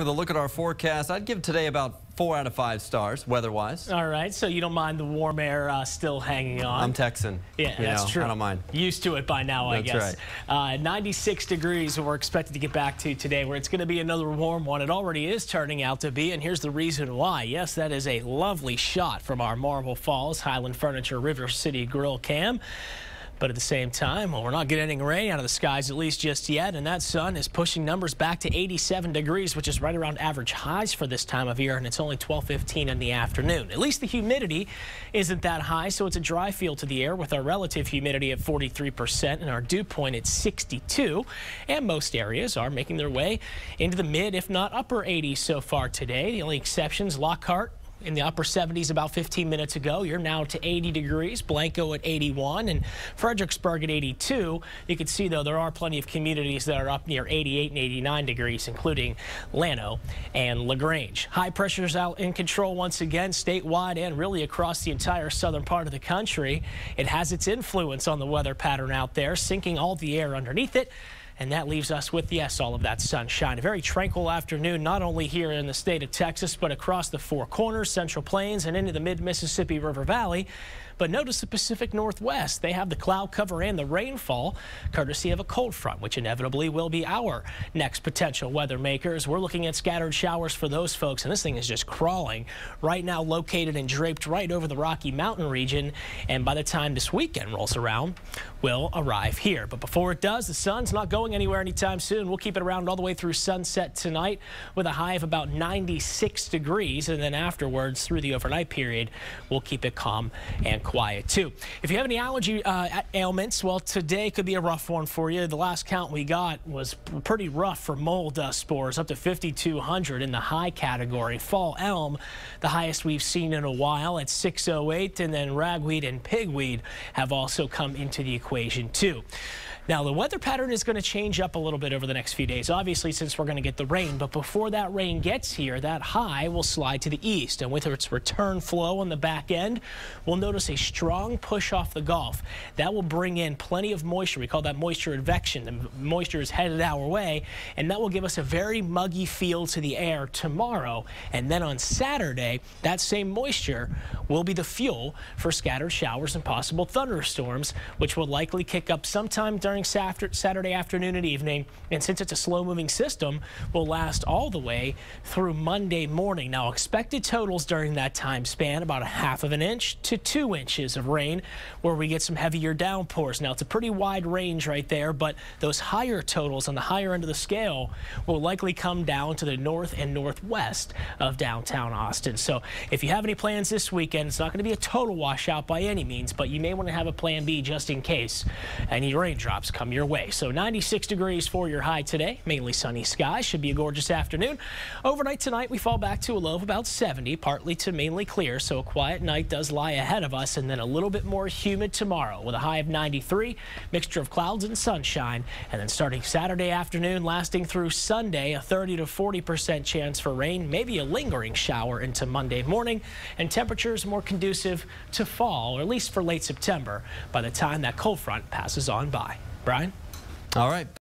With a look at our forecast, I'd give today about four out of five stars, weather-wise. All right, so you don't mind the warm air uh, still hanging on? I'm Texan. Yeah, that's know, true. I don't mind. Used to it by now, that's I guess. Right. Uh, 96 degrees we're expected to get back to today, where it's going to be another warm one. It already is turning out to be, and here's the reason why. Yes, that is a lovely shot from our Marble Falls Highland Furniture River City Grill cam. But at the same time, well, we're not getting any rain out of the skies, at least just yet. And that sun is pushing numbers back to 87 degrees, which is right around average highs for this time of year. And it's only 1215 in the afternoon. At least the humidity isn't that high, so it's a dry feel to the air with our relative humidity at 43% and our dew point at 62. And most areas are making their way into the mid, if not upper 80s so far today. The only exceptions, Lockhart, in the upper 70s about 15 minutes ago. You're now to 80 degrees, Blanco at 81, and Fredericksburg at 82. You can see, though, there are plenty of communities that are up near 88 and 89 degrees, including Lano and LaGrange. High pressure is out in control once again, statewide and really across the entire southern part of the country. It has its influence on the weather pattern out there, sinking all the air underneath it and that leaves us with, yes, all of that sunshine. A very tranquil afternoon, not only here in the state of Texas, but across the Four Corners, Central Plains, and into the mid-Mississippi River Valley. But notice the Pacific Northwest. They have the cloud cover and the rainfall, courtesy of a cold front, which inevitably will be our next potential weather makers. We're looking at scattered showers for those folks, and this thing is just crawling right now, located and draped right over the Rocky Mountain region. And by the time this weekend rolls around, will arrive here. But before it does, the sun's not going anywhere anytime soon. We'll keep it around all the way through sunset tonight with a high of about 96 degrees. And then afterwards, through the overnight period, we'll keep it calm and cool quiet too. If you have any allergy uh, ailments, well, today could be a rough one for you. The last count we got was pretty rough for mold dust spores, up to 5,200 in the high category. Fall elm, the highest we've seen in a while at 608, and then ragweed and pigweed have also come into the equation too. Now, the weather pattern is going to change up a little bit over the next few days, obviously, since we're going to get the rain. But before that rain gets here, that high will slide to the east. And with its return flow on the back end, we'll notice a strong push off the Gulf. That will bring in plenty of moisture. We call that moisture advection. The moisture is headed our way, and that will give us a very muggy feel to the air tomorrow. And then on Saturday, that same moisture will be the fuel for scattered showers and possible thunderstorms, which will likely kick up sometime during Saturday afternoon, and evening. And since it's a slow-moving system, will last all the way through Monday morning. Now, expected totals during that time span, about a half of an inch to two inches of rain, where we get some heavier downpours. Now, it's a pretty wide range right there, but those higher totals on the higher end of the scale will likely come down to the north and northwest of downtown Austin. So if you have any plans this weekend, it's not going to be a total washout by any means, but you may want to have a plan B just in case any raindrops drops come your way. So 96 degrees for your high today, mainly sunny skies. Should be a gorgeous afternoon. Overnight tonight, we fall back to a low of about 70, partly to mainly clear. So a quiet night does lie ahead of us, and then a little bit more humid tomorrow with a high of 93, mixture of clouds and sunshine. And then starting Saturday afternoon, lasting through Sunday, a 30 to 40% chance for rain, maybe a lingering shower into Monday morning, and temperatures more conducive to fall, or at least for late September, by the time that cold front passes on by. Brian? All right.